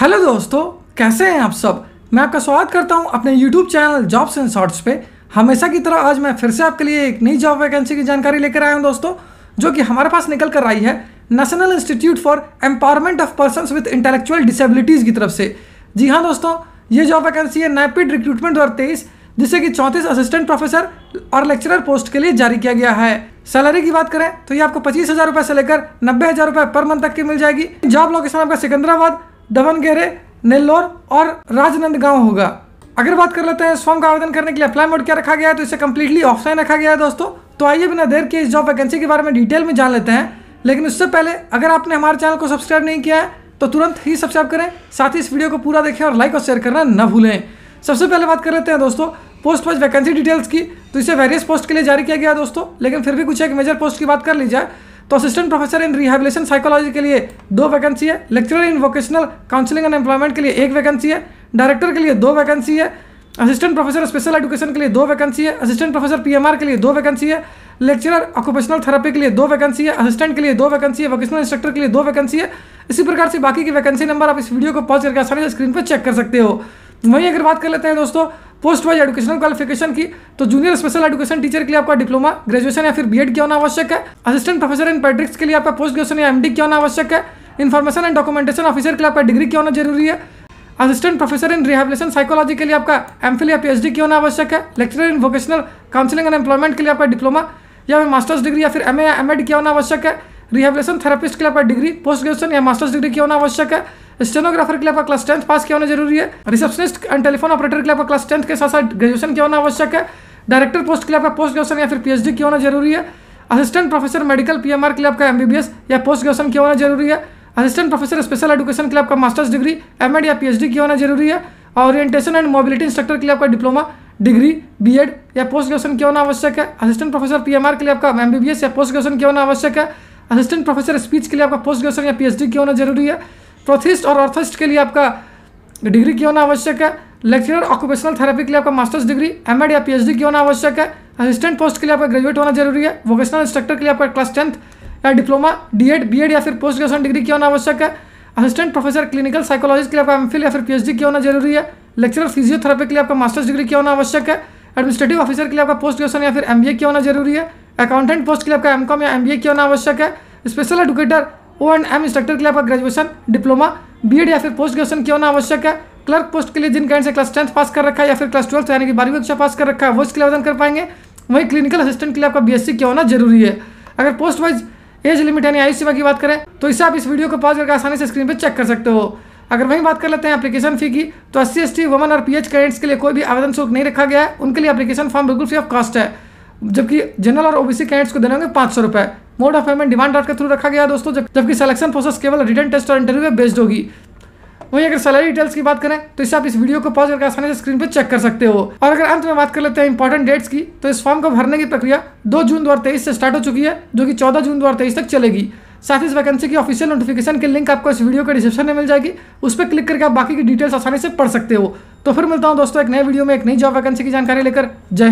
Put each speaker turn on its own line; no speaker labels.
hello दोस्तों कैसे हैं आप सब मैं आपका स्वागत करता हूं अपने YouTube channel jobs and shorts पे हमेशा की तरह आज मैं फिर से आपके लिए एक नई जॉब वैकेंसी की जानकारी लेकर आया हूं दोस्तों जो कि हमारे पास निकल कर आई है national institute for empowerment of person with intellectual disabilities की तरफ से जी हाँ दोस्तों ये जॉब वैकेंसी है नैपिड रिक्रूटमेंट दो जिसे कि चौंतीस असिस्टेंट प्रोफेसर और लेक्चरर पोस्ट के लिए जारी किया गया है सैलरी की बात करें तो ये आपको पच्चीस हज़ार रुपये से लेकर नब्बे हज़ार रुपये पर मंथ तक की मिल जाएगी जॉब लोकेशन आपका सिकंदराबाद दमन गहरे नेल्लोर और राजनंदगांव होगा अगर बात कर लेते हैं फॉर्म का आवेदन करने के लिए अप्लाई मोड क्या रखा गया है तो इसे कंप्लीटली ऑफलाइन रखा गया है दोस्तों तो आइए बिना देर के इस जॉब वैकेंसी के बारे में डिटेल में जान लेते हैं लेकिन उससे पहले अगर आपने हमारे चैनल को सब्सक्राइब नहीं किया है तो तुरंत ही सब्सक्राइब करें साथ ही इस वीडियो को पूरा देखें और लाइक और शेयर करना न भूलें सबसे पहले बात कर लेते हैं दोस्तों पोस्ट वाइज वैकेंसी डिटेल्स की तो इसे वेरियस पोस्ट के लिए जारी किया गया दोस्तों लेकिन फिर भी कुछ एक मेजर पोस्ट की बात कर ली जाए तो assistant professor in rehabilitation psychology के लिए दो वैकेंसी है lecturer in vocational counselling and employment के लिए एक वैकेंसी है डायरेक्टर के लिए दो वैकेंसी है असिस्टेंट प्रोफेसर स्पेशल एजुकेशन के लिए दो वैकेंसी है असिस्टेंट प्रोफेसर पीएमआर के लिए दो वैकेंसी है लेक्चरर ऑक्यूपेशनल थेरेपी के लिए दो वैकेंसी है असिस्टेंट के लिए दो वैकेंसी है वोकेशनल इंस्ट्रक्टर के लिए दो वैकेंसी है इसी प्रकार से बाकी की वैकेंसी नंबर आप इस वीडियो को पॉज करके आसानी से स्क्रीन पर चेक कर सकते हो वहीं अगर बात कर लेते हैं दोस्तों पोस्ट वाइज एजुकेशनल क्वालिफिकेशन की तो जूनियर स्पेशल एजुकेशन टीचर के लिए आपका डिप्लोमा ग्रेजुएशन या फिर बीएड क्या होना आवश्यक है असिस्टेंट प्रोफेसर इन पेट्रिक्स के लिए आपका पोस्ट ग्रेजुएशन या एमडी क्या होना आवश्यक है इन्फॉर्मेशन एंड डॉक्यूमेंटेशन ऑफिसर के लिए आपका डिग्री क्यों होना जरूरी है assistant professor in rehabilitation psychology के लिए आपका एम या पीएचडी क्यों होना आवश्यक है lecture in vocational counselling and employment के लिए आपका डिप्लोमा या फिर मास्टर्स डिग्री या फिर एम या एम किया होना आवश्यक है रिहेबिलेशन थेरेपिस्ट के लिए आपका डिग्री पोस्ट ग्रेजुएशन या मास्टर्स डिग्री क्यों होना आवश्यक है स्टेनोग्राफर के लिए आपका क्लास टेंथ पास किया होना जरूरी है रिसेप्शनिस्ट एंड टेलीफोन ऑपरेटर के लिए आपका क्लास टेंथ के साथ साथ ग्रेजुएशन किया होना आवश्यक है डायरेक्टर पोस्ट के लिए आपका पोस्ट ग्रेजुएशन या फिर पीएचडी क्यों होना जरूरी है असिस्टेंट प्रोफेसर मेडिकल पीएमआर के लिए आपका एमबीबीएस या पोस्ट ग्रेजुएशन किया होना जरूरी है असिस्टेंट प्रोफेसर स्पेशल एजुकेशन के लिए आपका मास्टर्स डिग्री एम या पीएचडी किया होना जरूरी है ऑरिएंटेशन एंड मोबिलिटी इंस्ट्रक्टर के लिए आपका डिप्लोमा डिग्री बीएड या पोस्ट ग्रेजुएशन क्यों होना आवश्यक है असिस्टेंट प्रोफेसर पीएमआर के लिए आपका एमबीबीएस या पोस्ट ग्रेजुएशन क्यों होना आवश्यक है असिस्टेंट प्रोफेसर स्पीच के लिए आपका पोस्ट ग्रेजुएशन या पीएचडी क्यों होना जरूरी है प्रोथिस्ट और ऑर्थस्ट के लिए आपका डिग्री क्यों होना आवश्यक है लेक्चरर ऑक्यूपेशनल थेरेपी के लिए आपका मास्टर्स डिग्री एम या पी की होना आवश्यक है असिस्टेंट पोस्ट के लिए आपका ग्रेजुएट होना जरूरी है वोकेशनल इंस्ट्रक्टर के लिए आपका क्लास टेंथ या डिप्लोमा डीएड बीएड या फिर पोस्ट ग्रेजुएशन डिग्री क्यों होना आवश्यक है असिस्टेंट प्रोफेसर क्लिनिकल साइकोलॉजिस्ट के लिए आपका एम या फिर पी की होना जरूरी है लेक्चरर फिजियोथेरेपी के लिए आपका मास्टर्स डिग्री क्यों होना आवश्यक है एडमिनिस्ट्रेटिव ऑफिसर के लिए आपका पोस्ट ग्रेजुएशन या फिर एम क्यों होना जरूरी है अकाउंटेंट पोस्ट के लिए आपका एम या एम क्यों होना आवश्यक है special educator O M instructor के लिए आपका ग्रेजुएशन डिप्लोमा बी या फिर पोस्ट ग्रेजुएशन क्यों होना आवश्यक है क्लर्क पोस्ट के लिए जिन कैंड से क्लास टेंथ पास कर रखा है या फिर क्लास ट्वेल्थ यानी कि बारहवीं कक्षा पास कर रखा है वो इसके लिए आवेदन कर पाएंगे वहीं क्लिनिकल असिस्टेंट के लिए आपका बीएससी क्यों होना जरूरी है अगर पोस्ट वाइज एज लिमिट यानी आयु सीमा की बात करें तो इसे आप इस वीडियो को पॉज करके आसानी से स्क्रीन पर चेक कर सकते हो अगर वहीं बात कर लेते हैं एप्लीकेशन फी की तो S C S T woman और पी एच कैडेट्स के लिए कोई भी आवेदन शुल्क नहीं रखा गया है उनके लिए एप्लीकेशन फॉर्म बिल्कुल फ्री ऑफ कॉस्ट है जबकि जनरल और ओबीसी कैडेट्स को देने होंगे पाँच सौ रुपये mode of payment demand draft के थ्रू रखा गया दोस्तों जबकि सिलेक्शन प्रोसेस केवल रिटर्न टेस्ट और इंटरव्यू पे बेस्ड होगी वहीं अगर सैलरी डिटेल्स की बात करें तो इसे आप इस वीडियो को पॉज करके आसानी से स्क्रीन पर चेक कर सकते हो और अगर अंत में बात कर लेते हैं इंपॉर्टेंट डेट्स की तो इस फॉर्म को भरने की प्रक्रिया 2 जून 2023 से स्टार्ट हो चुकी है जो कि 14 जून 2023 तक चलेगी साथ ही इस वैकेंसी की ऑफिशियल नोटिफिकेशन की लिंक आपको इस वीडियो के डिस्क्रिप्शन में मिल जाएगी उस पर क्लिक करके आप बाकी की डिटेल्स आसानी से पढ़ सकते हो तो फिर मिलता हूँ दोस्तों एक नए वीडियो में एक नई जॉब वैकेंसी की जानकारी लेकर जय